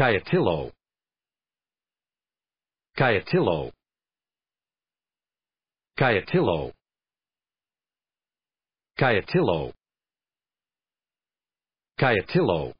Cayatillo. Cayatillo. Cayatillo. Cayatillo. Cayatillo.